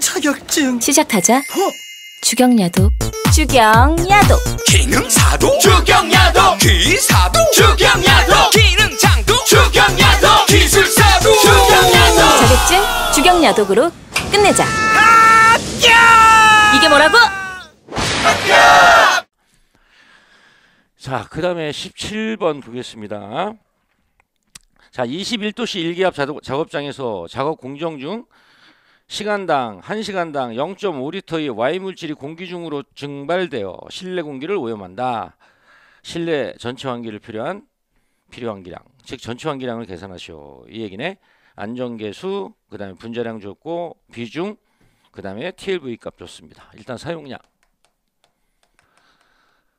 자격증 시작하자 어? 주경야도 주경야도 기능사도 주경야도 기사도 주경야도 기능장도 주경야도 기술사도 주경야도 자격증 주경야독으로 끝내자 아 이게 뭐라고? 아 자, 그 다음에 17번 보겠습니다. 자, 21도시 일기압 작업장에서 작업 공정 중 시간당 1시간당 0.5리터의 Y물질이 공기 중으로 증발되어 실내 공기를 오염한다. 실내 전체 환기를 필요한 필요 환기량, 즉 전체 환기량을 계산하시오. 이 얘기네. 안전계수, 그 다음에 분자량 줬고 비중, 그 다음에 TLV 값 줬습니다. 일단 사용량.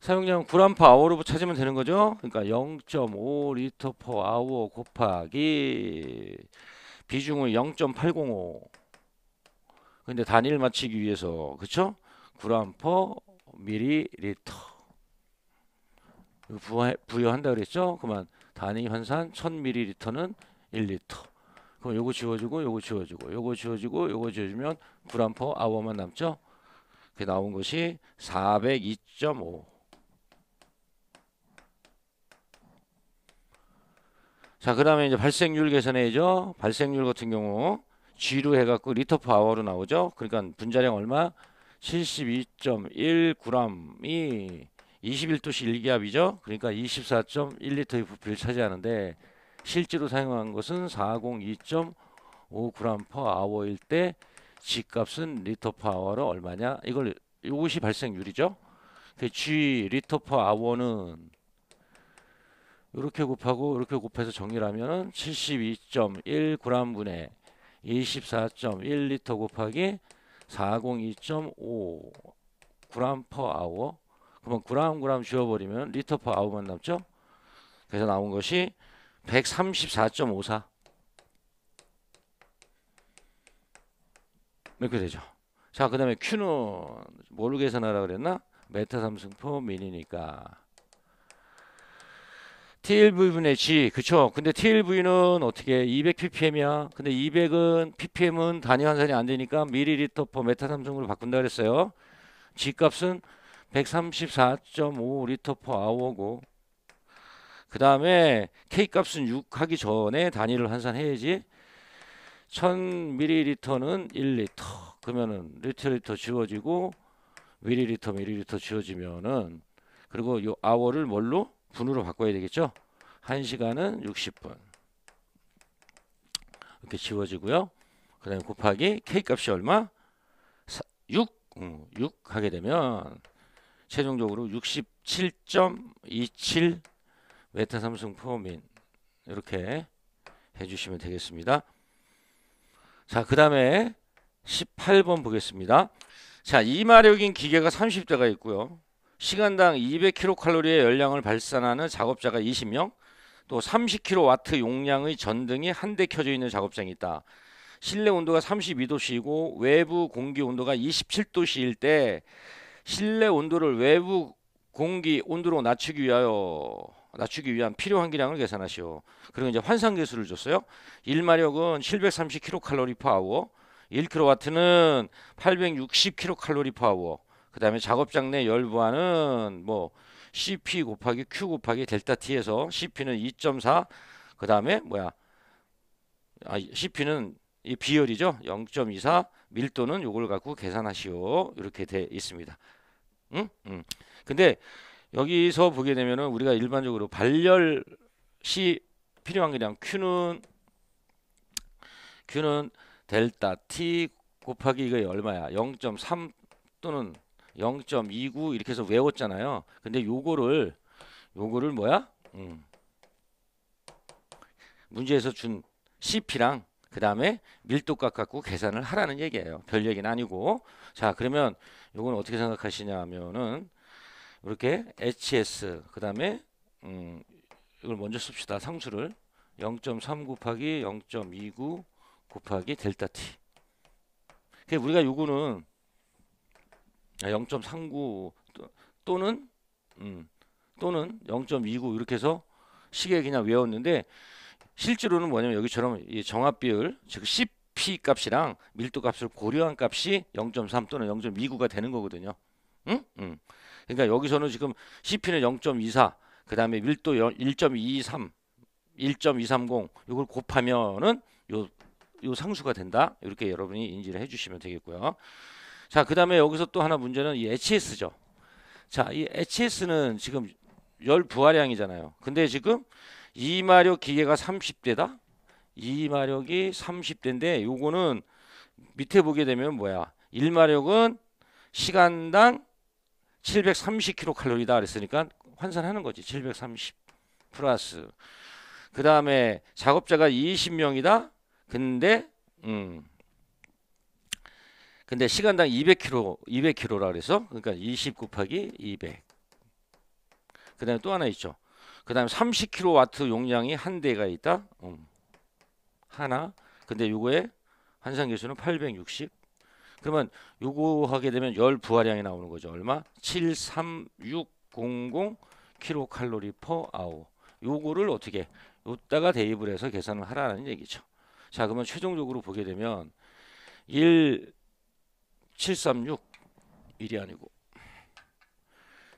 사용량은 람파 아워로 찾으면 되는 거죠. 그러니까 0.5리터 퍼 아워 곱하기 비중을 0.805 근데 단위를 맞히기 위해서 그쵸? 구람퍼 미리리터 부여, 한다 그랬죠? 그만 단위 환산 1 0 0 0 m 는 1리터 그럼 요거 지워주고 요거 지워주고 요거 지워주고 요거 지워주면 구람퍼 아워만 남죠? 그 나온 것이 402.5 자, 그 다음에 이제 발생률 계산해야죠. 발생률 같은 경우 G로 해갖고 리터 파워로 나오죠. 그러니까 분자량 얼마? 72.1g이 21도씨 1기압이죠. 그러니까 24.1리터의 부피를 차지하는데 실제로 사용한 것은 402.5g/h일 때 G값은 리터 파워로 얼마냐? 이걸 이것이 발생률이죠. 그 G 리터 파워는 이렇게 곱하고 이렇게 곱해서 정리 하면은 72.1g분의 24.1리터 곱하기 402.5 그램 퍼 아워 그러면 그램 그램 지워버리면 리터 퍼 아워만 남죠 그래서 나온 것이 134.54 이렇게 되죠 자그 다음에 Q는 모르게 계산하라 그랬나 메타 삼승포 미니니까 TLV분의 G 그쵸 근데 TLV는 어떻게 200ppm이야 근데 200은 ppm은 단위 환산이 안 되니까 밀리리터 퍼 메타삼성으로 바꾼다 그랬어요 G 값은 134.5 리터 퍼 아워고 그 다음에 K 값은 6 하기 전에 단위를 환산해야지 1000ml는 1리터 그러면은 리터 리터 지워지고 밀리리터 밀리리터 지워지면은 그리고 요 아워를 뭘로 분으로 바꿔야 되겠죠? 1시간은 60분. 이렇게 지워지고요. 그 다음에 곱하기 K값이 얼마? 4, 6. 음, 6 하게 되면 최종적으로 67.27 메타 삼성 포민 이렇게 해주시면 되겠습니다. 자, 그 다음에 18번 보겠습니다. 자, 이마력인 기계가 30대가 있고요. 시간당 200kcal의 열량을 발산하는 작업자가 20명, 또 30kW 용량의 전등이 한 대 켜져 있는 작업장이 있다. 실내 온도가 32도씨이고 외부 공기 온도가 27도씨일 때 실내 온도를 외부 공기 온도로 낮추기 위하여 낮추기 위한 필요 한기량을 계산하시오. 그리고 이제 환산 계수를 줬어요. 1마력은 730kcal per hour, 1kW는 860kcal per h 그 다음에 작업장 내 열부하는 뭐 CP 곱하기 Q 곱하기 델타 T에서 CP는 2.4, 그 다음에 뭐야, 아, CP는 이 비열이죠. 0.24 밀도는 요걸 갖고 계산하시오. 이렇게 돼 있습니다. 응? 응. 근데 여기서 보게 되면은 우리가 일반적으로 발열 시 필요한 게량 Q는 Q는 델타 T 곱하기 이거 얼마야? 0.3 또는 0.29 이렇게 해서 외웠잖아요. 근데 요거를 요거를 뭐야? 음. 문제에서 준 CP랑 그 다음에 밀도값 갖고 계산을 하라는 얘기예요. 별 얘기는 아니고 자 그러면 요건 어떻게 생각하시냐 하면은 이렇게 HS 그 다음에 음, 이걸 먼저 씁시다. 상수를 0.3 곱하기 0.29 곱하기 델타 t. 그러 그러니까 우리가 요거는 0.39 아, 또는 음, 또는 0.29 이렇게 해서 시계 그냥 외웠는데 실제로는 뭐냐면 여기처럼 이 정합 비율 즉 CP 값이랑 밀도 값을 고려한 값이 0.3 또는 0.29가 되는 거거든요. 응? 응. 그러니까 여기서는 지금 CP는 0.24, 그다음에 밀도 1.23, 1.230 이걸 곱하면은 요 요 상수가 된다. 이렇게 여러분이 인지를 해 주시면 되겠고요. 자, 그 다음에 여기서 또 하나 문제는 이 HS죠. 자, 이 HS는 지금 열 부하량이잖아요. 근데 지금 이마력 기계가 30대다? 이마력이 30대인데 요거는 밑에 보게 되면 뭐야? 1마력은 시간당 730kcal다 그랬으니까 환산하는 거지. 730 플러스. 그 다음에 작업자가 20명이다? 근데, 음, 근데 시간당 200km, 200km라 그래서 그러니까 20 곱하기 200. 그다음에 또 하나 있죠. 그다음에 30kW 용량이 한 대가 있다. 음. 하나. 근데 요거에 환산 계수는 860. 그러면 요거 하게 되면 열 부하량이 나오는 거죠. 얼마? 73600 킬로칼로리 퍼 아워. 요거를 어떻게 요따가 대입을 해서 계산을 하라는 얘기죠. 자, 그러면 최종적으로 보게 되면 1 736 1이 아니고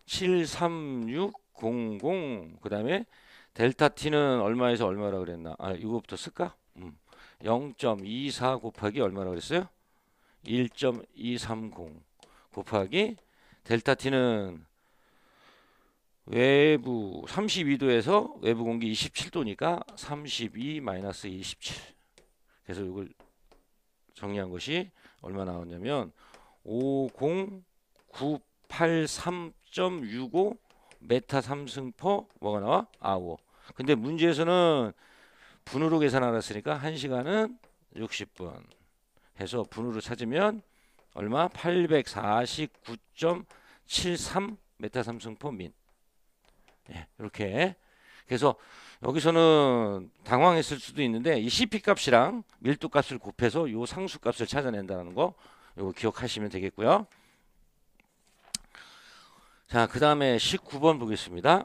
73600 그다음에 델타 t는 얼마에서 얼마라 그랬나? 아, 이거부터 쓸까? 음. 0.24 곱하기 얼마라 그랬어요? 1.230 곱하기 델타 t는 외부 32도에서 외부 공기 27도니까 32 27. 그래서 이걸 정리한 것이 얼마 나왔냐면 50983.65 메타 삼승포 뭐가 나와? 아워. 근데 문제에서는 분으로 계산 알았으니까 1시간은 60분 해서 분으로 찾으면 얼마? 849.73 메타 삼승포 민. 예, 이렇게 그래서 여기서는 당황했을 수도 있는데 이 CP 값이랑 밀도 값을 곱해서 요 상수 값을 찾아낸다는 거 요거 기억하시면 되겠고요. 자, 그 다음에 19번 보겠습니다.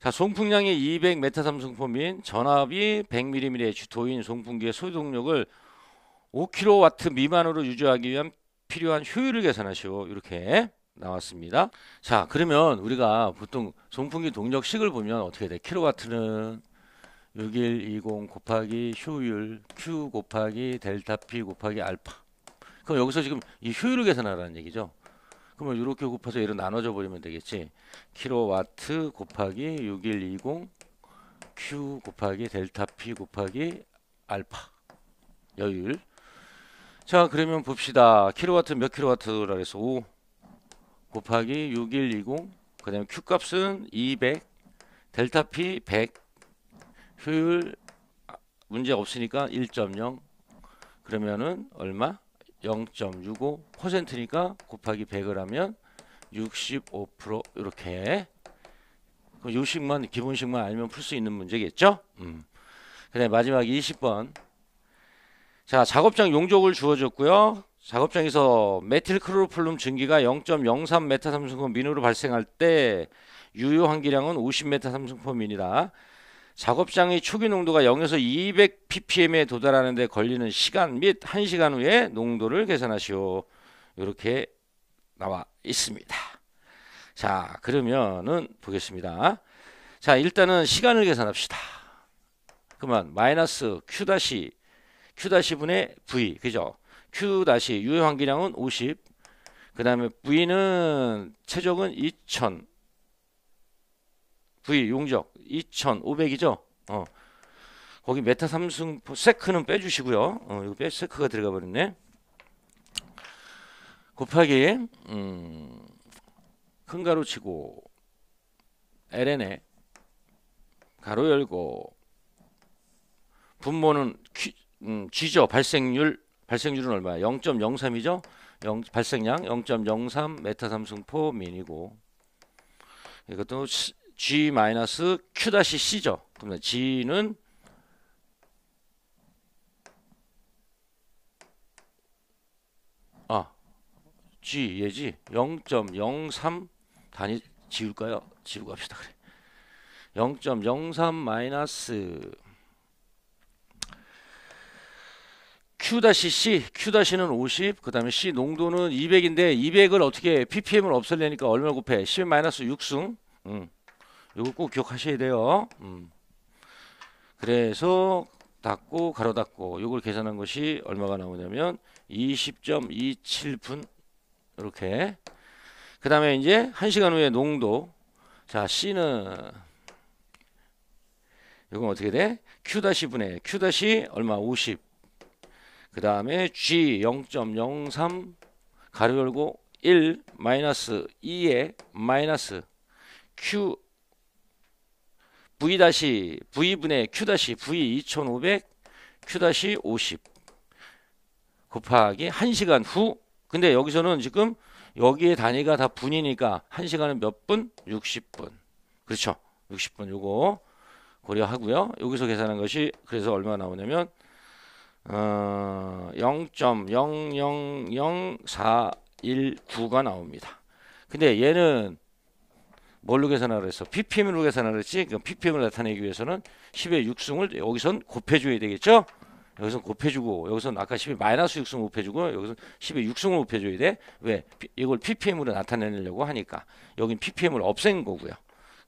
자, 송풍량이 200m 삼성품인 전압이 100mm의 주토인 송풍기의 소동력을 5kW 미만으로 유지하기 위한 필요한 효율을 계산하시오. 이렇게 나왔습니다. 자, 그러면 우리가 보통 송풍기 동력식을 보면 어떻게 돼? 킬로와트는 6120 곱하기 효율 Q 곱하기 델타 P 곱하기 알파. 그럼 여기서 지금 이 효율을 계산하라는 얘기죠. 그러면 이렇게 곱해서 얘를 나눠줘 버리면 되겠지. 킬로와트 곱하기 6120 Q 곱하기 델타 P 곱하기 알파. 여율. 자, 그러면 봅시다. 킬로와트 몇 킬로와트라 그래서 5 곱하기 6120 그다음에 Q 값은 200 델타 P 100 효율 그 문제 없으니까 1.0 그러면은 얼마? 0.65%니까 곱하기 100을 하면 65% 이렇게 그 요식만 기본식만 알면 풀 수 있는 문제겠죠? 음. 그다음에 마지막 20번 자 작업장 용적을 주어졌고요. 작업장에서 메틸 크로로폴룸 증기가 0.03 메타삼성포 민으로 발생할 때 유효 환기량은 50 메타삼성포 민이다. 작업장의 초기 농도가 0에서 200 ppm에 도달하는데 걸리는 시간 및 1시간 후에 농도를 계산하시오. 이렇게 나와 있습니다. 자, 그러면은 보겠습니다. 자, 일단은 시간을 계산합시다. 그만 마이너스 q 다시 q 다시 분의 v 그죠? q 다시 유효 환기량은 50. 그다음에 v는 최적은 2000. V 용적 2500이죠. 어. 거기 메타 삼성 세크는 빼주시고요. 어, 이거 빼 세크가 들어가 버렸네. 곱하기 음, 큰 가로 치고 ln에 가로 열고 분모는 Q, 음, G죠. 발생률 발생률은 얼마야? 0.03이죠. 0, 발생량 0.03 메타 삼승포 민이고 이것도 시, G 마이너스 Q 다시 C죠. 그러 G는 아 G 예지 0.03 단위 지울까요? 지우고 합시다 그래. 0.03 마이너스 Q-C, Q-는 50, 그 다음에 C 농도는 200인데 200을 어떻게 ppm을 없앨려니까 얼마 곱해? 10-6승. 음. 이거 꼭 기억하셔야 돼요. 음. 그래서 닫고 가로 닫고 이걸 계산한 것이 얼마가 나오냐면 20.27분 이렇게 그 다음에 이제 1시간 후에 농도 자 C는 이건 어떻게 돼? Q 분의 Q 얼마 50. 그 다음에 G 0.03 가로 열고 1 마이너스 2에 마이너스 Q v 다시 v분의 q 다시 v 2500 q 다시 50 곱하기 1시간 후 근데 여기서는 지금 여기에 단위가 다 분이니까 1시간은 몇 분? 60분 그렇죠 60분 요거 고려하고요 여기서 계산한 것이 그래서 얼마 나오냐면 어, 0.000419가 나옵니다 근데 얘는 뭘로 계산하라 했어 ppm으로 계산하라 그지 그럼 그러니까 ppm을 나타내기 위해서는 10의 6승을 여기선 곱해줘야 되겠죠? 여기서 곱해주고 여기서 아까 10의 마이너스 6승 곱해주고 여기서 10의 6승을 곱해줘야 돼. 왜? 이걸 ppm으로 나타내려고 하니까 여긴 ppm을 없앤 거고요.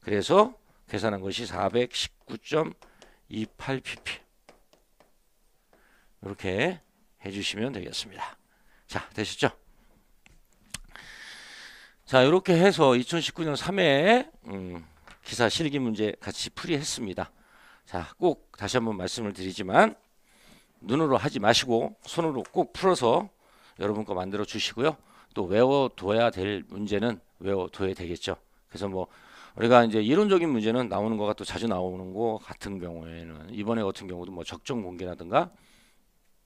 그래서 계산한 것이 419.28pp 이렇게 해주시면 되겠습니다. 자 되셨죠? 자, 이렇게 해서 2019년 3회 음, 기사 실기 문제 같이 풀이했습니다. 자, 꼭 다시 한번 말씀을 드리지만 눈으로 하지 마시고 손으로 꼭 풀어서 여러분 거 만들어 주시고요. 또 외워둬야 될 문제는 외워둬야 되겠죠. 그래서 뭐 우리가 이제 이론적인 문제는 나오는 거가 또 자주 나오는 거 같은 경우에는 이번에 같은 경우도 뭐 적정 공개라든가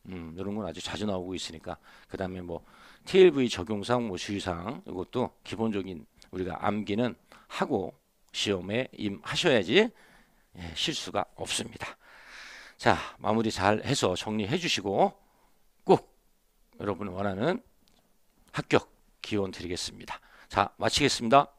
음, 이런 건 아주 자주 나오고 있으니까 그 다음에 뭐 TLV 적용상 뭐 주의사항 이것도 기본적인 우리가 암기는 하고 시험에 임하셔야지 예, 실수가 없습니다. 자 마무리 잘 해서 정리해 주시고 꼭 여러분 원하는 합격 기원 드리겠습니다. 자 마치겠습니다.